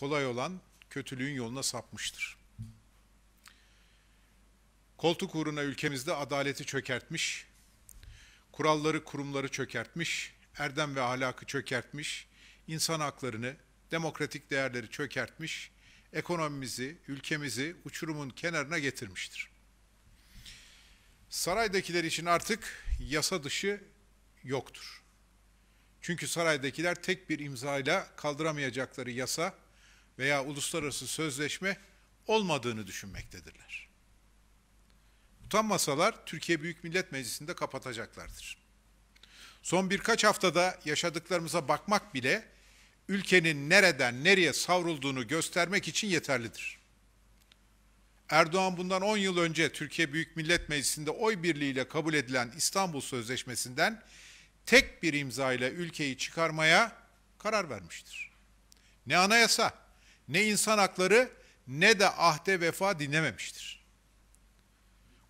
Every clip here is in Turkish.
kolay olan kötülüğün yoluna sapmıştır. Koltuk uğruna ülkemizde adaleti çökertmiş, kuralları kurumları çökertmiş, erdem ve ahlakı çökertmiş, insan haklarını, demokratik değerleri çökertmiş, ekonomimizi, ülkemizi uçurumun kenarına getirmiştir. Saraydakiler için artık yasa dışı yoktur. Çünkü saraydakiler tek bir imzayla kaldıramayacakları yasa veya uluslararası sözleşme olmadığını düşünmektedirler. Utanmasalar Türkiye Büyük Millet Meclisi'nde kapatacaklardır. Son birkaç haftada yaşadıklarımıza bakmak bile ülkenin nereden nereye savrulduğunu göstermek için yeterlidir. Erdoğan bundan 10 yıl önce Türkiye Büyük Millet Meclisi'nde oy birliğiyle kabul edilen İstanbul Sözleşmesi'nden tek bir imza ile ülkeyi çıkarmaya karar vermiştir. Ne anayasa, ne insan hakları ne de ahde vefa dinlememiştir.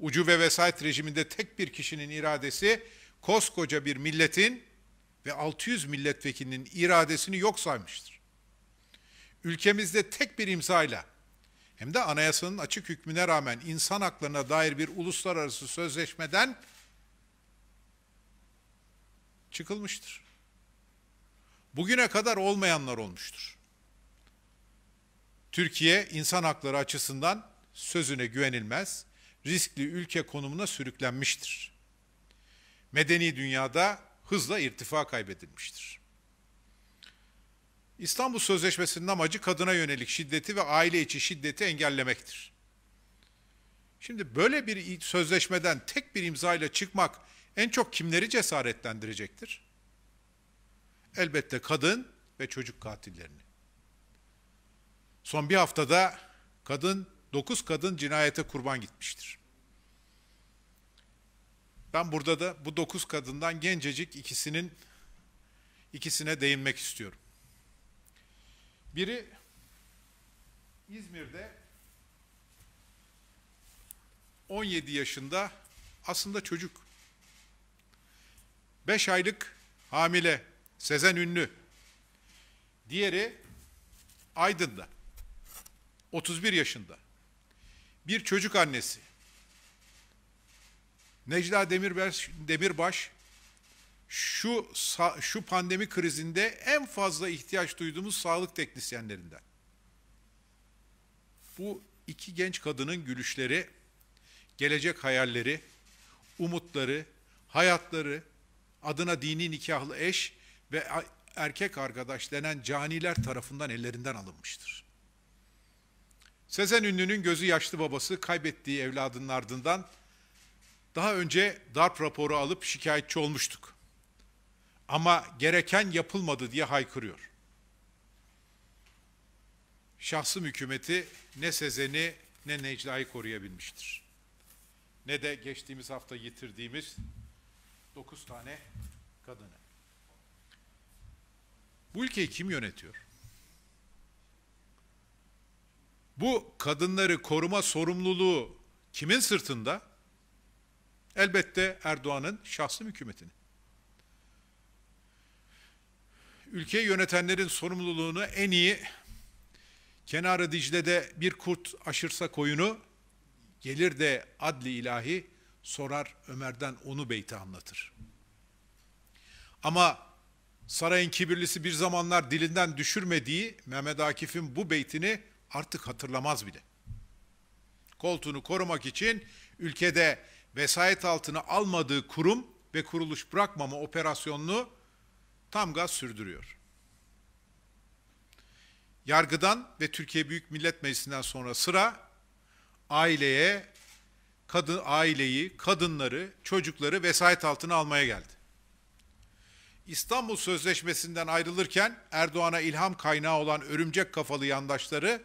Ucu ve vesayet rejiminde tek bir kişinin iradesi koskoca bir milletin ve 600 milletvekilinin iradesini yok saymıştır. Ülkemizde tek bir imzayla hem de anayasanın açık hükmüne rağmen insan haklarına dair bir uluslararası sözleşmeden çıkılmıştır. Bugüne kadar olmayanlar olmuştur. Türkiye insan hakları açısından sözüne güvenilmez, riskli ülke konumuna sürüklenmiştir. Medeni dünyada hızla irtifa kaybedilmiştir. İstanbul Sözleşmesi'nin amacı kadına yönelik şiddeti ve aile içi şiddeti engellemektir. Şimdi böyle bir sözleşmeden tek bir imzayla çıkmak en çok kimleri cesaretlendirecektir? Elbette kadın ve çocuk katillerini. Son bir haftada kadın, 9 kadın cinayete kurban gitmiştir. Ben burada da bu 9 kadından gencecik ikisinin ikisine değinmek istiyorum. Biri İzmir'de 17 yaşında aslında çocuk. 5 aylık hamile Sezen Ünlü. Diğeri Aydın'da 31 yaşında. Bir çocuk annesi. Necla Demirbaş, Demirbaş şu şu pandemi krizinde en fazla ihtiyaç duyduğumuz sağlık teknisyenlerinden. Bu iki genç kadının gülüşleri, gelecek hayalleri, umutları, hayatları, adına dini nikahlı eş ve erkek arkadaş denen caniler tarafından ellerinden alınmıştır. Sezen Ünlü'nün gözü yaşlı babası kaybettiği evladının ardından daha önce darp raporu alıp şikayetçi olmuştuk. Ama gereken yapılmadı diye haykırıyor. Şahsım hükümeti ne Sezen'i ne Necla'yı koruyabilmiştir. Ne de geçtiğimiz hafta yitirdiğimiz dokuz tane kadını. Bu ülkeyi kim yönetiyor? Bu kadınları koruma sorumluluğu kimin sırtında? Elbette Erdoğan'ın şahsi hükümetinin. Ülkeyi yönetenlerin sorumluluğunu en iyi kenarı Dicle'de bir kurt aşırsa koyunu gelir de adli ilahi sorar Ömer'den onu beyti anlatır. Ama sarayın kibirlisi bir zamanlar dilinden düşürmediği Mehmet Akif'in bu beytini artık hatırlamaz bile. Koltuğunu korumak için ülkede vesayet altına almadığı kurum ve kuruluş bırakmama operasyonunu tam gaz sürdürüyor. Yargıdan ve Türkiye Büyük Millet Meclisi'nden sonra sıra aileye, kadın aileyi, kadınları, çocukları vesayet altına almaya geldi. İstanbul Sözleşmesi'nden ayrılırken Erdoğan'a ilham kaynağı olan örümcek kafalı yandaşları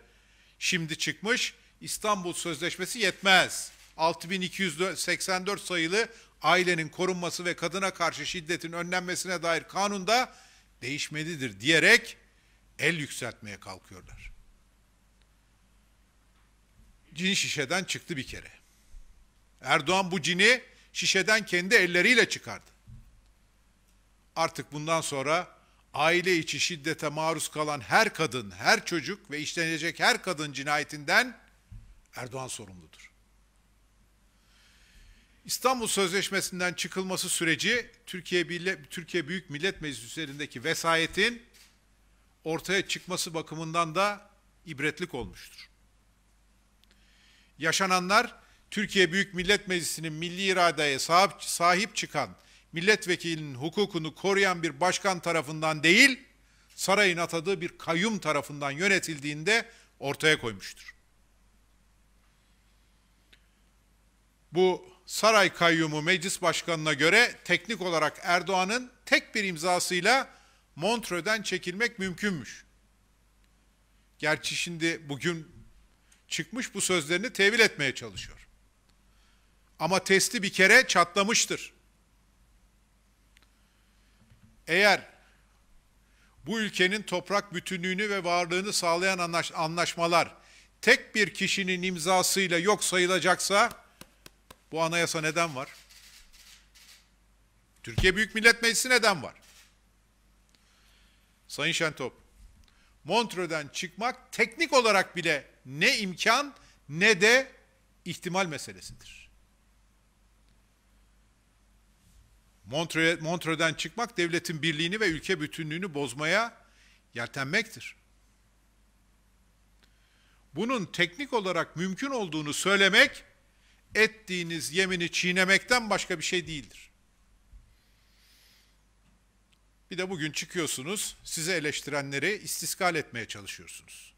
şimdi çıkmış. İstanbul Sözleşmesi yetmez. 6284 sayılı ailenin korunması ve kadına karşı şiddetin önlenmesine dair kanunda değişmelidir diyerek el yükseltmeye kalkıyorlar. Cin şişeden çıktı bir kere. Erdoğan bu cini şişeden kendi elleriyle çıkardı. Artık bundan sonra aile içi şiddete maruz kalan her kadın, her çocuk ve işlenecek her kadın cinayetinden Erdoğan sorumludur. İstanbul Sözleşmesi'nden çıkılması süreci Türkiye, Türkiye Büyük Millet Meclisi üzerindeki vesayetin ortaya çıkması bakımından da ibretlik olmuştur. Yaşananlar Türkiye Büyük Millet Meclisi'nin milli iradeye sahip, sahip çıkan milletvekilinin hukukunu koruyan bir başkan tarafından değil, sarayın atadığı bir kayyum tarafından yönetildiğinde ortaya koymuştur. Bu saray kayyumu meclis başkanına göre teknik olarak Erdoğan'ın tek bir imzasıyla Montreux'den çekilmek mümkünmüş. Gerçi şimdi bugün çıkmış bu sözlerini tevil etmeye çalışıyor. Ama testi bir kere çatlamıştır. Eğer bu ülkenin toprak bütünlüğünü ve varlığını sağlayan anlaş anlaşmalar tek bir kişinin imzasıyla yok sayılacaksa bu anayasa neden var? Türkiye Büyük Millet Meclisi neden var? Sayın Şentop, Montreux'den çıkmak teknik olarak bile ne imkan ne de ihtimal meselesidir. Montre, Montre'den çıkmak devletin birliğini ve ülke bütünlüğünü bozmaya yeltenmektir. Bunun teknik olarak mümkün olduğunu söylemek, ettiğiniz yemini çiğnemekten başka bir şey değildir. Bir de bugün çıkıyorsunuz, sizi eleştirenleri istiskal etmeye çalışıyorsunuz.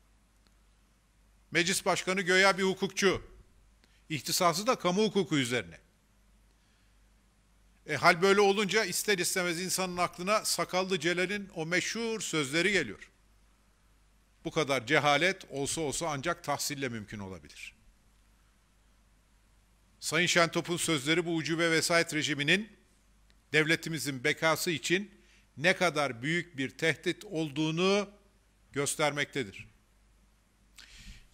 Meclis başkanı göya bir hukukçu. İhtisası da kamu hukuku üzerine. E, hal böyle olunca ister istemez insanın aklına sakallı Celal'in o meşhur sözleri geliyor. Bu kadar cehalet olsa olsa ancak tahsille mümkün olabilir. Sayın Şentop'un sözleri bu ucube vesayet rejiminin devletimizin bekası için ne kadar büyük bir tehdit olduğunu göstermektedir.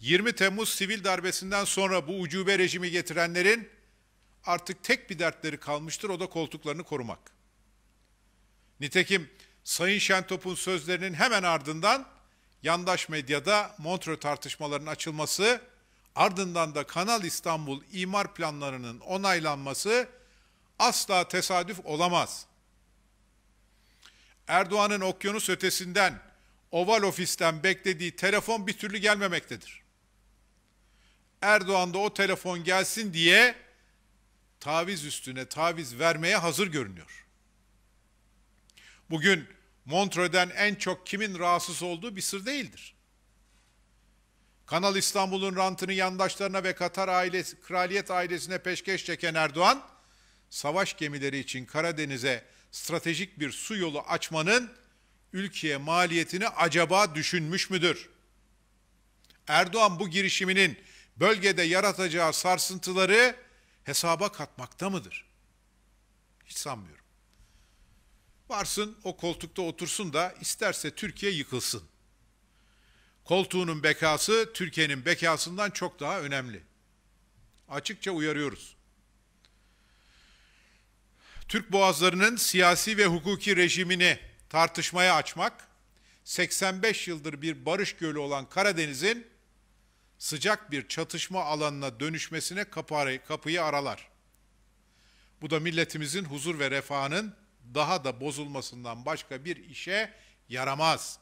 20 Temmuz sivil darbesinden sonra bu ucube rejimi getirenlerin artık tek bir dertleri kalmıştır o da koltuklarını korumak. Nitekim Sayın Şentop'un sözlerinin hemen ardından yandaş medyada Montreux tartışmalarının açılması, ardından da Kanal İstanbul imar planlarının onaylanması asla tesadüf olamaz. Erdoğan'ın okyanus ötesinden, oval ofisten beklediği telefon bir türlü gelmemektedir. Erdoğan da o telefon gelsin diye taviz üstüne taviz vermeye hazır görünüyor. Bugün Montreux'den en çok kimin rahatsız olduğu bir sır değildir. Kanal İstanbul'un rantını yandaşlarına ve Katar ailesi, kraliyet ailesine peşkeş çeken Erdoğan, savaş gemileri için Karadeniz'e stratejik bir su yolu açmanın ülkeye maliyetini acaba düşünmüş müdür? Erdoğan bu girişiminin bölgede yaratacağı sarsıntıları hesaba katmakta mıdır? Hiç sanmıyorum. Varsın o koltukta otursun da isterse Türkiye yıkılsın. Koltuğunun bekası Türkiye'nin bekasından çok daha önemli. Açıkça uyarıyoruz. Türk boğazlarının siyasi ve hukuki rejimini tartışmaya açmak, 85 yıldır bir barış gölü olan Karadeniz'in sıcak bir çatışma alanına dönüşmesine kapıyı aralar. Bu da milletimizin huzur ve refahının daha da bozulmasından başka bir işe yaramaz.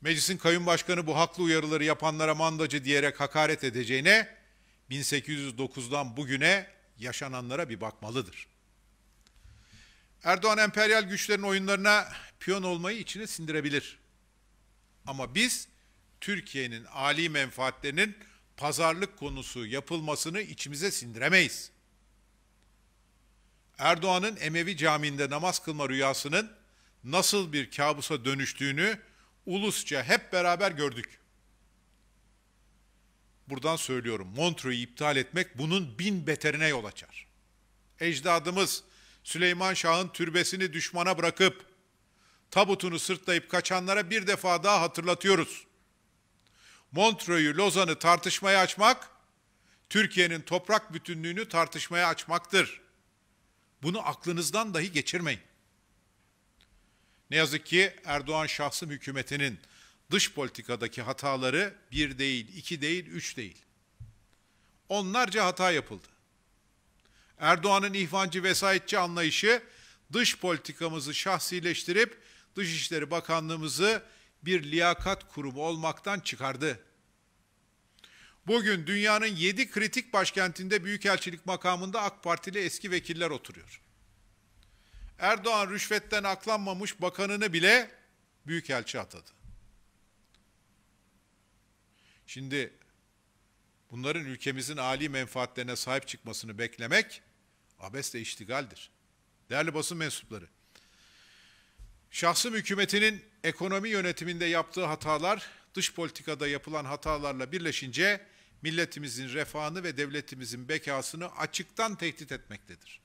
Meclisin kayyum başkanı bu haklı uyarıları yapanlara mandacı diyerek hakaret edeceğine 1809'dan bugüne yaşananlara bir bakmalıdır. Erdoğan emperyal güçlerin oyunlarına piyon olmayı içine sindirebilir. Ama biz Türkiye'nin âli menfaatlerinin pazarlık konusu yapılmasını içimize sindiremeyiz. Erdoğan'ın Emevi Camii'nde namaz kılma rüyasının nasıl bir kabusa dönüştüğünü ulusça hep beraber gördük. Buradan söylüyorum Montreux'u iptal etmek bunun bin beterine yol açar. Ecdadımız Süleyman Şah'ın türbesini düşmana bırakıp tabutunu sırtlayıp kaçanlara bir defa daha hatırlatıyoruz. Montreux'ü, Lozan'ı tartışmaya açmak, Türkiye'nin toprak bütünlüğünü tartışmaya açmaktır. Bunu aklınızdan dahi geçirmeyin. Ne yazık ki Erdoğan şahsım hükümetinin dış politikadaki hataları bir değil, iki değil, üç değil. Onlarca hata yapıldı. Erdoğan'ın ihvancı vesayetçi anlayışı dış politikamızı şahsileştirip Dışişleri Bakanlığımızı bir liyakat kurumu olmaktan çıkardı. Bugün dünyanın yedi kritik başkentinde büyükelçilik makamında AK Partili eski vekiller oturuyor. Erdoğan rüşvetten aklanmamış bakanını bile büyükelçi atadı. Şimdi bunların ülkemizin âli menfaatlerine sahip çıkmasını beklemek abesle iştigaldir. Değerli basın mensupları, Şahsım hükümetinin ekonomi yönetiminde yaptığı hatalar, dış politikada yapılan hatalarla birleşince milletimizin refahını ve devletimizin bekasını açıktan tehdit etmektedir.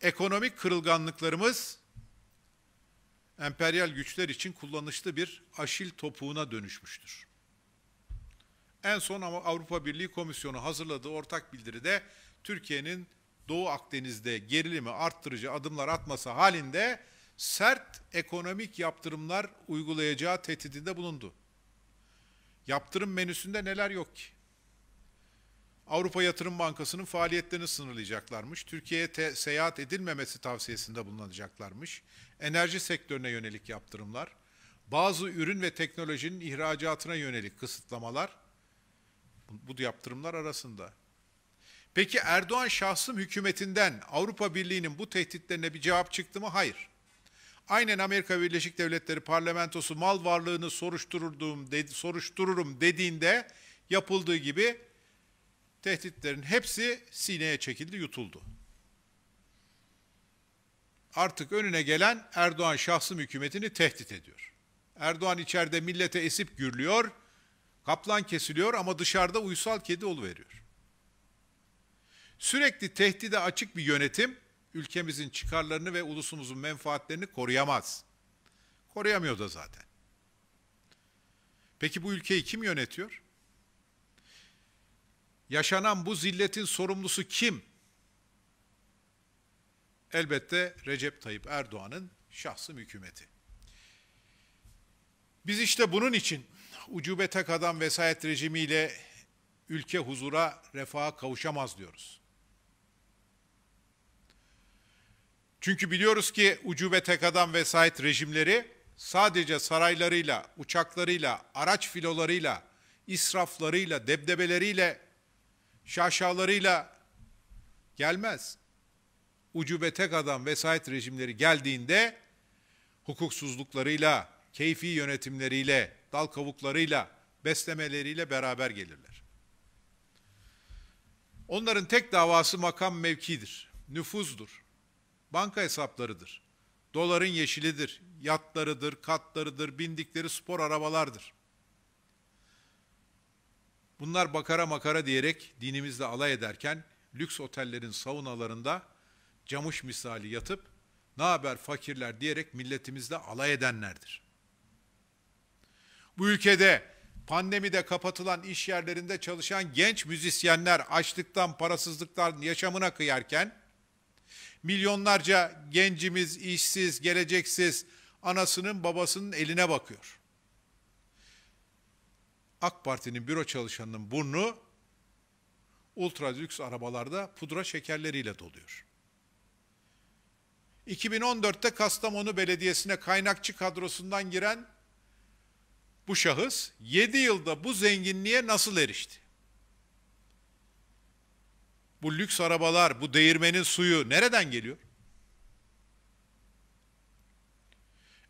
Ekonomik kırılganlıklarımız emperyal güçler için kullanışlı bir aşil topuğuna dönüşmüştür. En son ama Avrupa Birliği Komisyonu hazırladığı ortak bildiride Türkiye'nin Doğu Akdeniz'de gerilimi arttırıcı adımlar atması halinde sert ekonomik yaptırımlar uygulayacağı tehdidinde bulundu. Yaptırım menüsünde neler yok ki? Avrupa Yatırım Bankası'nın faaliyetlerini sınırlayacaklarmış. Türkiye'ye seyahat edilmemesi tavsiyesinde bulunacaklarmış. Enerji sektörüne yönelik yaptırımlar, bazı ürün ve teknolojinin ihracatına yönelik kısıtlamalar bu yaptırımlar arasında. Peki Erdoğan şahsım hükümetinden Avrupa Birliği'nin bu tehditlerine bir cevap çıktı mı? Hayır. Aynen Amerika Birleşik Devletleri parlamentosu mal varlığını soruştururum, dedi, soruştururum dediğinde yapıldığı gibi tehditlerin hepsi sineye çekildi, yutuldu. Artık önüne gelen Erdoğan şahsım hükümetini tehdit ediyor. Erdoğan içeride millete esip gürlüyor, kaplan kesiliyor ama dışarıda uysal kedi veriyor. Sürekli tehdide açık bir yönetim ülkemizin çıkarlarını ve ulusumuzun menfaatlerini koruyamaz. Koruyamıyor da zaten. Peki bu ülkeyi kim yönetiyor? Yaşanan bu zilletin sorumlusu kim? Elbette Recep Tayyip Erdoğan'ın şahsım hükümeti. Biz işte bunun için ucube tek adam vesayet rejimiyle ülke huzura, refaha kavuşamaz diyoruz. Çünkü biliyoruz ki ucube tekadan vesayet rejimleri sadece saraylarıyla, uçaklarıyla, araç filolarıyla, israflarıyla, debdebeleriyle, şaşalarıyla gelmez. Ucube tekadan vesayet rejimleri geldiğinde hukuksuzluklarıyla, keyfi yönetimleriyle, dal kavuklarıyla, beslemeleriyle beraber gelirler. Onların tek davası makam mevkidir, nüfuzdur banka hesaplarıdır. Doların yeşilidir, yatlarıdır, katlarıdır, bindikleri spor arabalardır. Bunlar bakara makara diyerek dinimizle alay ederken lüks otellerin saunalarında camuş misali yatıp ne haber fakirler diyerek milletimizle alay edenlerdir. Bu ülkede pandemide kapatılan iş yerlerinde çalışan genç müzisyenler açlıktan, parasızlıktan yaşamına kıyarken Milyonlarca gencimiz işsiz, geleceksiz anasının babasının eline bakıyor. AK Parti'nin büro çalışanının burnu ultra lüks arabalarda pudra şekerleriyle doluyor. 2014'te Kastamonu Belediyesi'ne kaynakçı kadrosundan giren bu şahıs 7 yılda bu zenginliğe nasıl erişti? bu lüks arabalar, bu değirmenin suyu nereden geliyor?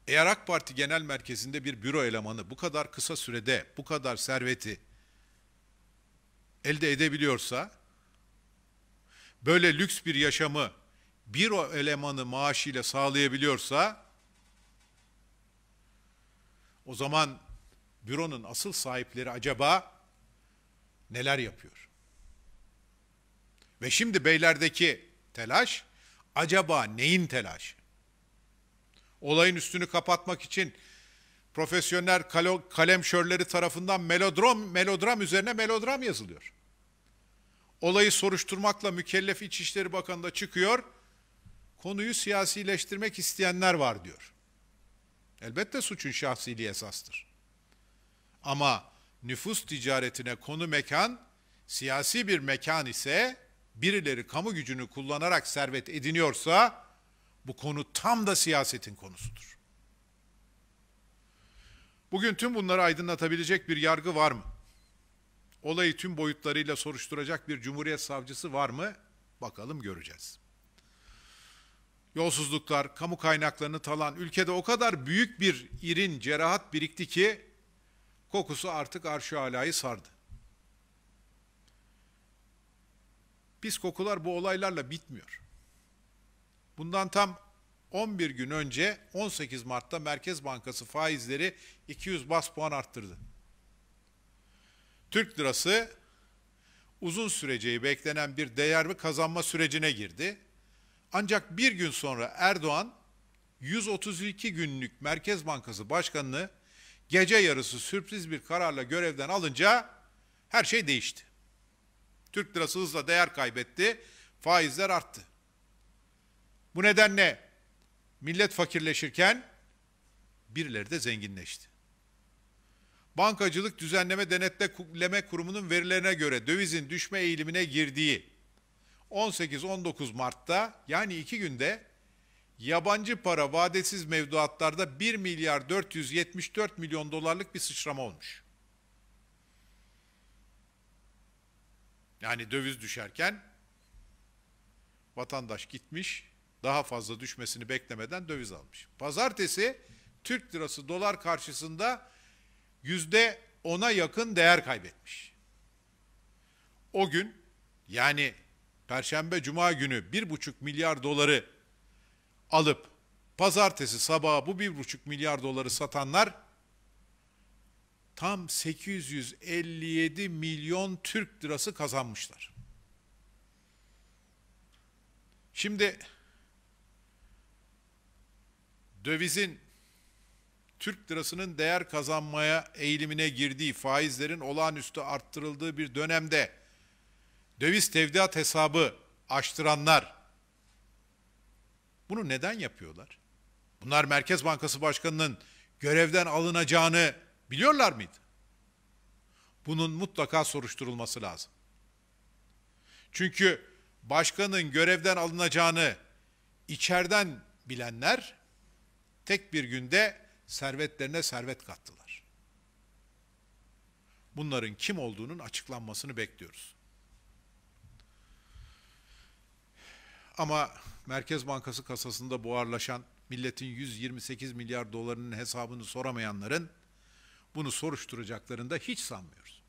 Eğer AK Parti Genel Merkezi'nde bir büro elemanı bu kadar kısa sürede bu kadar serveti elde edebiliyorsa böyle lüks bir yaşamı bir o elemanı maaşıyla sağlayabiliyorsa o zaman büronun asıl sahipleri acaba neler yapıyor? Ve şimdi beylerdeki telaş acaba neyin telaşı? Olayın üstünü kapatmak için profesyonel kalo, kalemşörleri tarafından melodram, melodram üzerine melodram yazılıyor. Olayı soruşturmakla mükellef İçişleri Bakanı da çıkıyor, konuyu siyasileştirmek isteyenler var diyor. Elbette suçun şahsiliği esastır. Ama nüfus ticaretine konu mekan, siyasi bir mekan ise birileri kamu gücünü kullanarak servet ediniyorsa bu konu tam da siyasetin konusudur. Bugün tüm bunları aydınlatabilecek bir yargı var mı? Olayı tüm boyutlarıyla soruşturacak bir cumhuriyet savcısı var mı? Bakalım göreceğiz. Yolsuzluklar, kamu kaynaklarını talan ülkede o kadar büyük bir irin cerahat birikti ki kokusu artık arşu alayı sardı. Pis kokular bu olaylarla bitmiyor. Bundan tam 11 gün önce 18 Mart'ta Merkez Bankası faizleri 200 bas puan arttırdı. Türk lirası uzun süreceği beklenen bir değer ve kazanma sürecine girdi. Ancak bir gün sonra Erdoğan 132 günlük Merkez Bankası Başkanı'nı gece yarısı sürpriz bir kararla görevden alınca her şey değişti. Türk lirası hızla değer kaybetti, faizler arttı. Bu nedenle millet fakirleşirken birileri de zenginleşti. Bankacılık Düzenleme Denetleme Kurumu'nun verilerine göre dövizin düşme eğilimine girdiği 18-19 Mart'ta yani iki günde yabancı para vadesiz mevduatlarda 1 milyar 474 milyon dolarlık bir sıçrama olmuş. Yani döviz düşerken vatandaş gitmiş, daha fazla düşmesini beklemeden döviz almış. Pazartesi Türk lirası dolar karşısında yüzde ona yakın değer kaybetmiş. O gün yani Perşembe Cuma günü bir buçuk milyar doları alıp pazartesi sabaha bu bir buçuk milyar doları satanlar tam 857 milyon Türk lirası kazanmışlar. Şimdi dövizin Türk lirasının değer kazanmaya eğilimine girdiği, faizlerin olağanüstü arttırıldığı bir dönemde döviz tevdiat hesabı açtıranlar bunu neden yapıyorlar? Bunlar Merkez Bankası Başkanı'nın görevden alınacağını Biliyorlar mıydı? Bunun mutlaka soruşturulması lazım. Çünkü başkanın görevden alınacağını içeriden bilenler tek bir günde servetlerine servet kattılar. Bunların kim olduğunun açıklanmasını bekliyoruz. Ama Merkez Bankası kasasında buharlaşan, milletin 128 milyar dolarının hesabını soramayanların bunu soruşturacaklarını da hiç sanmıyoruz.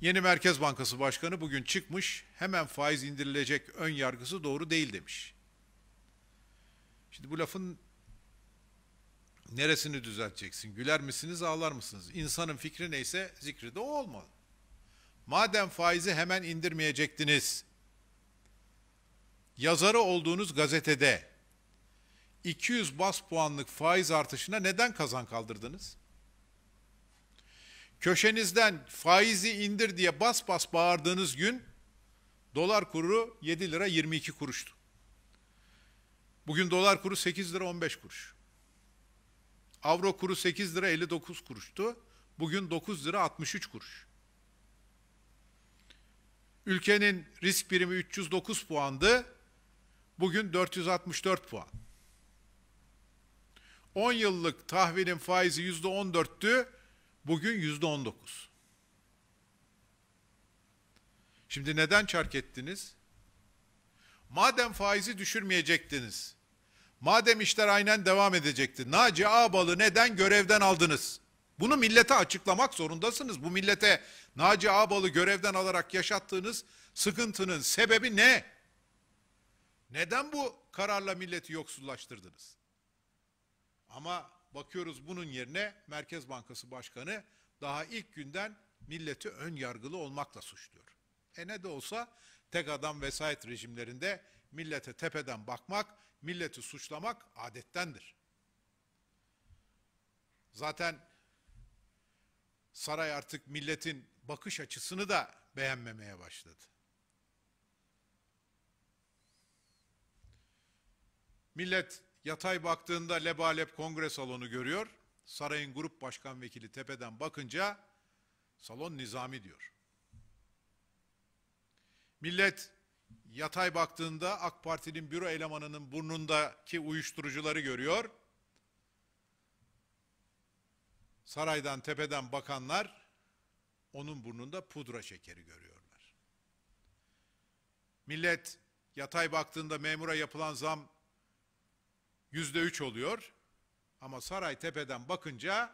Yeni Merkez Bankası Başkanı bugün çıkmış, hemen faiz indirilecek ön yargısı doğru değil demiş. Şimdi bu lafın neresini düzelteceksin? Güler misiniz, ağlar mısınız? İnsanın fikri neyse zikri de o olmalı. Madem faizi hemen indirmeyecektiniz, yazarı olduğunuz gazetede 200 bas puanlık faiz artışına neden kazan kaldırdınız? Köşenizden faizi indir diye bas bas bağırdığınız gün dolar kuru 7 lira 22 kuruştu. Bugün dolar kuru 8 lira 15 kuruş. Avro kuru 8 lira 59 kuruştu. Bugün 9 lira 63 kuruş. Ülkenin risk birimi 309 puandı. Bugün 464 puan. 10 yıllık tahvilin faizi %14'tü, bugün %19. Şimdi neden çark ettiniz? Madem faizi düşürmeyecektiniz, madem işler aynen devam edecekti, Naci Ağbal'ı neden görevden aldınız? Bunu millete açıklamak zorundasınız. Bu millete Naci Ağbal'ı görevden alarak yaşattığınız sıkıntının sebebi ne? Neden bu kararla milleti yoksullaştırdınız? Ama bakıyoruz bunun yerine Merkez Bankası Başkanı daha ilk günden milleti ön yargılı olmakla suçluyor. E ne de olsa tek adam vesayet rejimlerinde millete tepeden bakmak, milleti suçlamak adettendir. Zaten saray artık milletin bakış açısını da beğenmemeye başladı. Millet Yatay baktığında lebalep kongre salonu görüyor. Sarayın grup başkan vekili tepeden bakınca salon nizami diyor. Millet yatay baktığında AK Parti'nin büro elemanının burnundaki uyuşturucuları görüyor. Saraydan tepeden bakanlar onun burnunda pudra şekeri görüyorlar. Millet yatay baktığında memura yapılan zam yüzde üç oluyor. Ama saray tepeden bakınca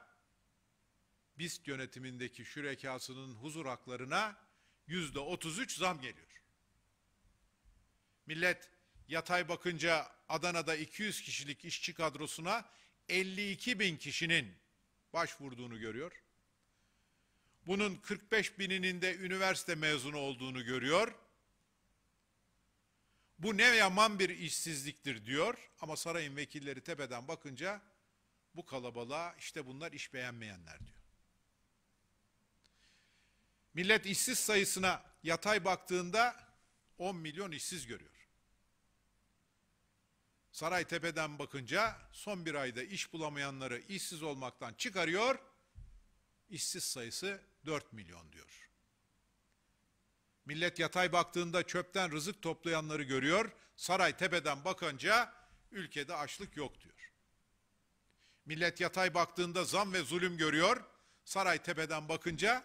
BİST yönetimindeki şürekasının huzur haklarına yüzde otuz üç zam geliyor. Millet yatay bakınca Adana'da 200 kişilik işçi kadrosuna 52 bin kişinin başvurduğunu görüyor. Bunun 45 bininin de üniversite mezunu olduğunu görüyor. Bu ne yaman bir işsizliktir diyor ama sarayın vekilleri tepeden bakınca bu kalabalığa işte bunlar iş beğenmeyenler diyor. Millet işsiz sayısına yatay baktığında 10 milyon işsiz görüyor. Saray tepeden bakınca son bir ayda iş bulamayanları işsiz olmaktan çıkarıyor, işsiz sayısı 4 milyon diyor. Millet yatay baktığında çöpten rızık toplayanları görüyor. Saray tepeden bakınca ülkede açlık yok diyor. Millet yatay baktığında zam ve zulüm görüyor. Saray tepeden bakınca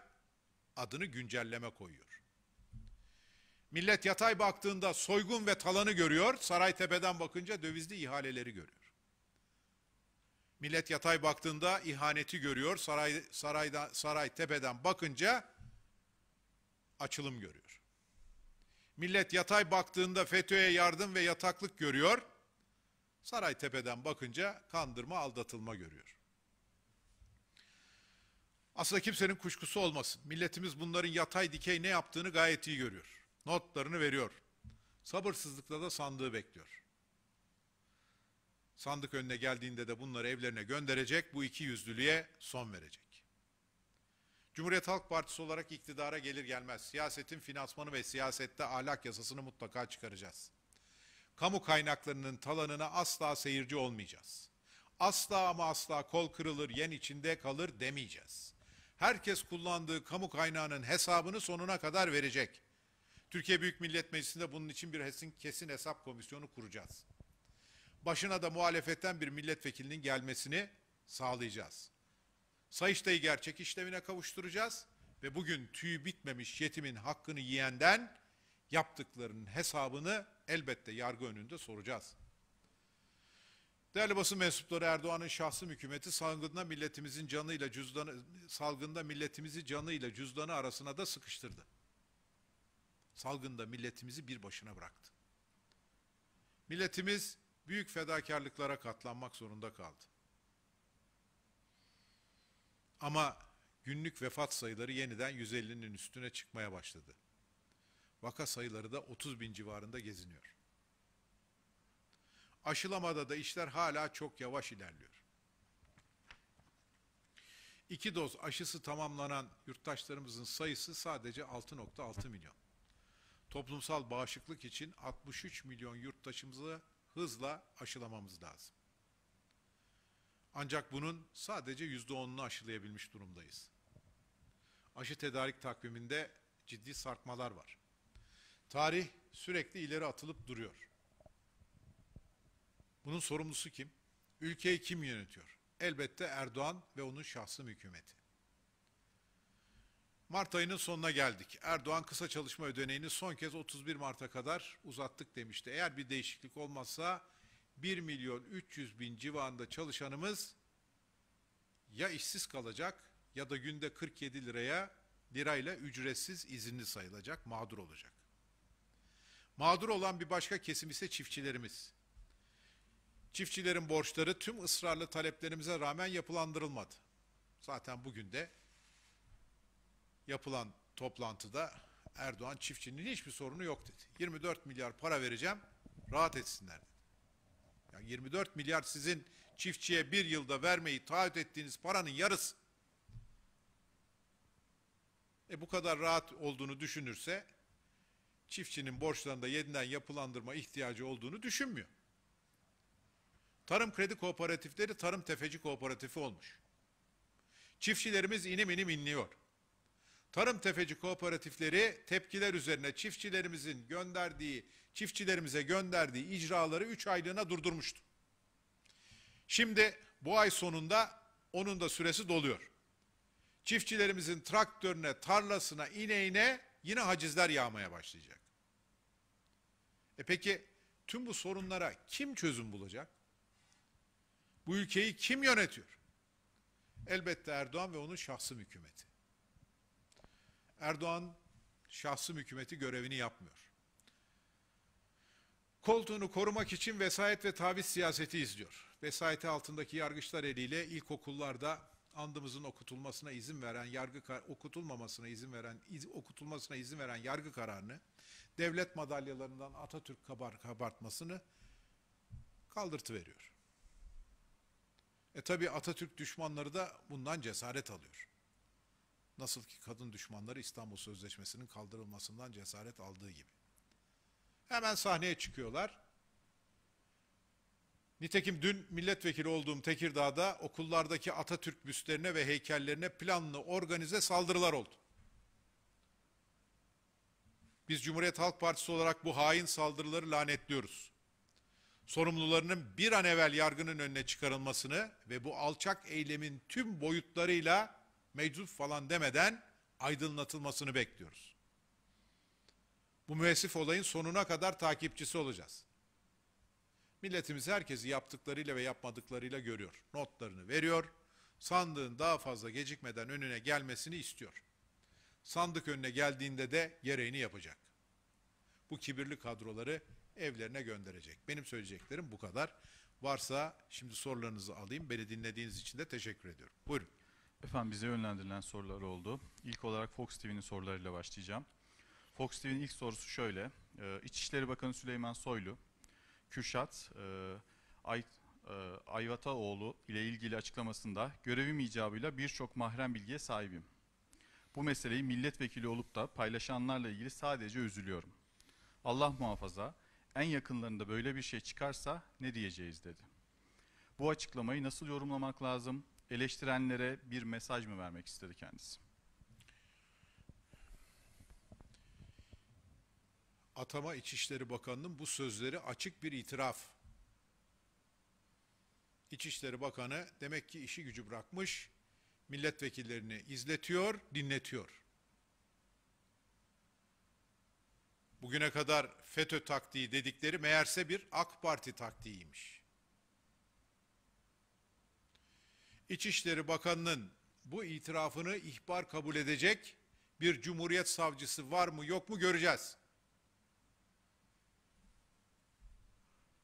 adını güncelleme koyuyor. Millet yatay baktığında soygun ve talanı görüyor. Saray tepeden bakınca dövizli ihaleleri görüyor. Millet yatay baktığında ihaneti görüyor. Saray sarayda saray tepeden bakınca açılım görüyor. Millet yatay baktığında FETÖ'ye yardım ve yataklık görüyor. saray tepeden bakınca kandırma, aldatılma görüyor. Aslında kimsenin kuşkusu olmasın. Milletimiz bunların yatay dikey ne yaptığını gayet iyi görüyor. Notlarını veriyor. Sabırsızlıkla da sandığı bekliyor. Sandık önüne geldiğinde de bunları evlerine gönderecek, bu iki yüzlülüğe son verecek. Cumhuriyet Halk Partisi olarak iktidara gelir gelmez siyasetin finansmanı ve siyasette ahlak yasasını mutlaka çıkaracağız. Kamu kaynaklarının talanına asla seyirci olmayacağız. Asla ama asla kol kırılır, yen içinde kalır demeyeceğiz. Herkes kullandığı kamu kaynağının hesabını sonuna kadar verecek. Türkiye Büyük Millet Meclisi'nde bunun için bir kesin hesap komisyonu kuracağız. Başına da muhalefetten bir milletvekilinin gelmesini sağlayacağız. Sayıştay'ı gerçek işlevine kavuşturacağız ve bugün tüy bitmemiş yetimin hakkını yiyenden yaptıklarının hesabını elbette yargı önünde soracağız. Değerli basın mensupları Erdoğan'ın şahsi hükümeti salgında milletimizin canıyla cüzdanı salgında milletimizi canıyla cüzdanı arasına da sıkıştırdı. Salgında milletimizi bir başına bıraktı. Milletimiz büyük fedakarlıklara katlanmak zorunda kaldı. Ama günlük vefat sayıları yeniden 150'nin üstüne çıkmaya başladı. Vaka sayıları da 30 bin civarında geziniyor. Aşılamada da işler hala çok yavaş ilerliyor. İki doz aşısı tamamlanan yurttaşlarımızın sayısı sadece 6.6 milyon. Toplumsal bağışıklık için 63 milyon yurttaşımızı hızla aşılamamız lazım. Ancak bunun sadece yüzde onunu aşılayabilmiş durumdayız. Aşı tedarik takviminde ciddi sarkmalar var. Tarih sürekli ileri atılıp duruyor. Bunun sorumlusu kim? Ülkeyi kim yönetiyor? Elbette Erdoğan ve onun şahsım hükümeti. Mart ayının sonuna geldik. Erdoğan kısa çalışma ödeneğini son kez 31 Mart'a kadar uzattık demişti. Eğer bir değişiklik olmazsa 1 milyon 300 bin civarında çalışanımız ya işsiz kalacak ya da günde 47 liraya lirayla ücretsiz izinli sayılacak, mağdur olacak. Mağdur olan bir başka kesim ise çiftçilerimiz. Çiftçilerin borçları tüm ısrarlı taleplerimize rağmen yapılandırılmadı. Zaten bugün de yapılan toplantıda Erdoğan çiftçinin hiçbir sorunu yok dedi. 24 milyar para vereceğim, rahat etsinler dedi. Yani 24 milyar sizin çiftçiye bir yılda vermeyi taahhüt ettiğiniz paranın yarısı. E bu kadar rahat olduğunu düşünürse çiftçinin borçlarında yeniden yapılandırma ihtiyacı olduğunu düşünmüyor. Tarım kredi kooperatifleri tarım tefeci kooperatifi olmuş. Çiftçilerimiz inim inim inliyor. Tarım tefeci kooperatifleri tepkiler üzerine çiftçilerimizin gönderdiği, çiftçilerimize gönderdiği icraları 3 aylığına durdurmuştu. Şimdi bu ay sonunda onun da süresi doluyor. Çiftçilerimizin traktörüne, tarlasına, ineğine yine hacizler yağmaya başlayacak. E peki tüm bu sorunlara kim çözüm bulacak? Bu ülkeyi kim yönetiyor? Elbette Erdoğan ve onun şahsım hükümeti. Erdoğan şahsım hükümeti görevini yapmıyor. Koltuğunu korumak için vesayet ve taviz siyaseti izliyor. Vesayeti altındaki yargıçlar eliyle ilkokullarda andımızın okutulmasına izin veren yargı okutulmamasına izin veren iz, okutulmasına izin veren yargı kararını devlet madalyalarından Atatürk kabar kabartmasını kaldırtı veriyor. E tabi Atatürk düşmanları da bundan cesaret alıyor. Nasıl ki kadın düşmanları İstanbul Sözleşmesi'nin kaldırılmasından cesaret aldığı gibi. Hemen sahneye çıkıyorlar. Nitekim dün milletvekili olduğum Tekirdağ'da okullardaki Atatürk büstlerine ve heykellerine planlı organize saldırılar oldu. Biz Cumhuriyet Halk Partisi olarak bu hain saldırıları lanetliyoruz. Sorumlularının bir an evvel yargının önüne çıkarılmasını ve bu alçak eylemin tüm boyutlarıyla meczup falan demeden aydınlatılmasını bekliyoruz. Bu müessif olayın sonuna kadar takipçisi olacağız. Milletimiz herkesi yaptıklarıyla ve yapmadıklarıyla görüyor. Notlarını veriyor. Sandığın daha fazla gecikmeden önüne gelmesini istiyor. Sandık önüne geldiğinde de gereğini yapacak. Bu kibirli kadroları evlerine gönderecek. Benim söyleyeceklerim bu kadar. Varsa şimdi sorularınızı alayım. Beni dinlediğiniz için de teşekkür ediyorum. Buyurun. Efendim bize yönlendirilen sorular oldu. İlk olarak Fox TV'nin sorularıyla başlayacağım. Fox TV'nin ilk sorusu şöyle. Ee, İçişleri Bakanı Süleyman Soylu, Kürşat e, Ay, e, Ayvataoğlu ile ilgili açıklamasında görevim icabıyla birçok mahrem bilgiye sahibim. Bu meseleyi milletvekili olup da paylaşanlarla ilgili sadece üzülüyorum. Allah muhafaza en yakınlarında böyle bir şey çıkarsa ne diyeceğiz dedi. Bu açıklamayı nasıl yorumlamak lazım? eleştirenlere bir mesaj mı vermek istedi kendisi? Atama İçişleri Bakanı'nın bu sözleri açık bir itiraf. İçişleri Bakanı demek ki işi gücü bırakmış, milletvekillerini izletiyor, dinletiyor. Bugüne kadar FETÖ taktiği dedikleri meğerse bir AK Parti taktiğiymiş. İçişleri Bakanı'nın bu itirafını ihbar kabul edecek bir Cumhuriyet Savcısı var mı yok mu göreceğiz.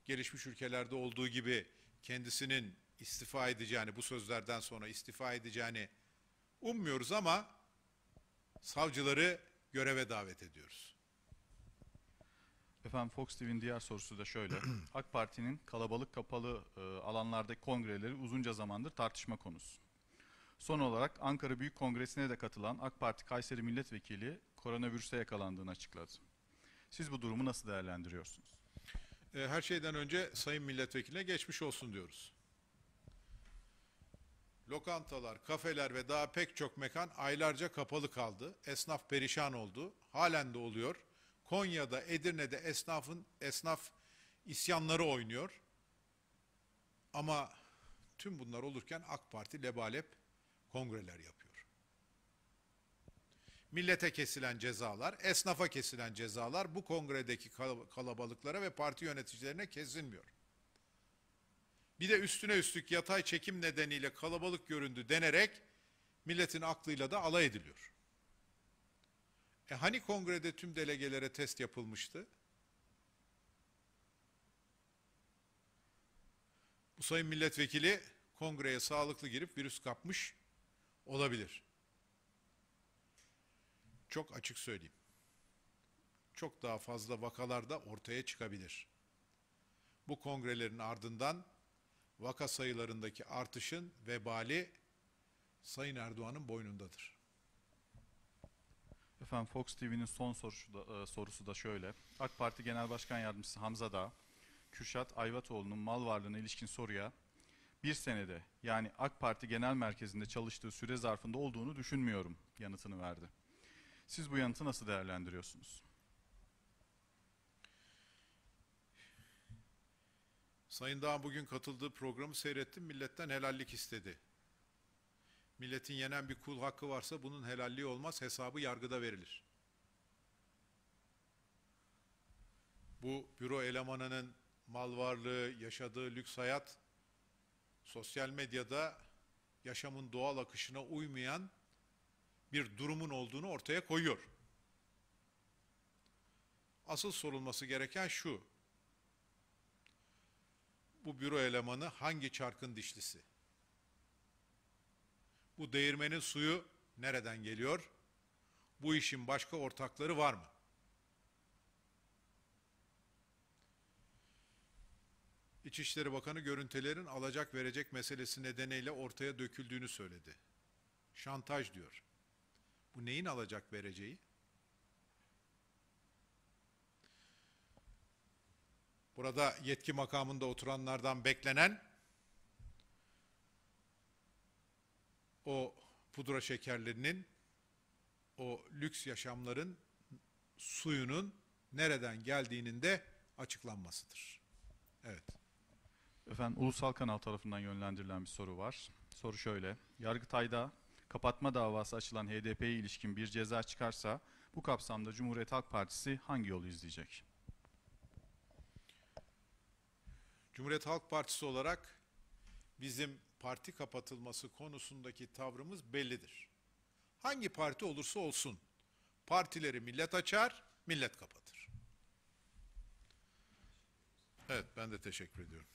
Gelişmiş ülkelerde olduğu gibi kendisinin istifa edeceğini, bu sözlerden sonra istifa edeceğini ummuyoruz ama savcıları göreve davet ediyoruz. Efendim Fox TV'nin diğer sorusu da şöyle. AK Parti'nin kalabalık kapalı e, alanlardaki kongreleri uzunca zamandır tartışma konusu. Son olarak Ankara Büyük Kongresi'ne de katılan AK Parti Kayseri Milletvekili koronavirüse yakalandığını açıkladı. Siz bu durumu nasıl değerlendiriyorsunuz? E, her şeyden önce Sayın Milletvekiline geçmiş olsun diyoruz. Lokantalar, kafeler ve daha pek çok mekan aylarca kapalı kaldı. Esnaf perişan oldu. Halen de oluyor. Konya'da, Edirne'de esnafın esnaf isyanları oynuyor. Ama tüm bunlar olurken AK Parti lebalep kongreler yapıyor. Millete kesilen cezalar, esnafa kesilen cezalar bu kongredeki kalabalıklara ve parti yöneticilerine kesilmiyor. Bir de üstüne üstlük yatay çekim nedeniyle kalabalık göründü denerek milletin aklıyla da alay ediliyor. E hani kongrede tüm delegelere test yapılmıştı? Bu sayın milletvekili kongreye sağlıklı girip virüs kapmış olabilir. Çok açık söyleyeyim. Çok daha fazla vakalar da ortaya çıkabilir. Bu kongrelerin ardından vaka sayılarındaki artışın vebali Sayın Erdoğan'ın boynundadır. Efendim Fox TV'nin son sorusu da, e, sorusu da şöyle. AK Parti Genel Başkan Yardımcısı Hamza Dağ, Kürşat Ayvatoğlu'nun mal varlığına ilişkin soruya bir senede yani AK Parti Genel Merkezi'nde çalıştığı süre zarfında olduğunu düşünmüyorum yanıtını verdi. Siz bu yanıtı nasıl değerlendiriyorsunuz? Sayın Dağ bugün katıldığı programı seyrettim. Milletten helallik istedi. Milletin yenen bir kul hakkı varsa bunun helalliği olmaz, hesabı yargıda verilir. Bu büro elemanının mal varlığı, yaşadığı lüks hayat, sosyal medyada yaşamın doğal akışına uymayan bir durumun olduğunu ortaya koyuyor. Asıl sorulması gereken şu, bu büro elemanı hangi çarkın dişlisi? Bu değirmenin suyu nereden geliyor? Bu işin başka ortakları var mı? İçişleri Bakanı görüntülerin alacak verecek meselesi nedeniyle ortaya döküldüğünü söyledi. Şantaj diyor. Bu neyin alacak vereceği? Burada yetki makamında oturanlardan beklenen o pudra şekerlerinin, o lüks yaşamların suyunun nereden geldiğinin de açıklanmasıdır. Evet. Efendim Ulusal Kanal tarafından yönlendirilen bir soru var. Soru şöyle. Yargıtay'da kapatma davası açılan HDP'ye ilişkin bir ceza çıkarsa bu kapsamda Cumhuriyet Halk Partisi hangi yolu izleyecek? Cumhuriyet Halk Partisi olarak bizim parti kapatılması konusundaki tavrımız bellidir. Hangi parti olursa olsun partileri millet açar, millet kapatır. Evet ben de teşekkür ediyorum.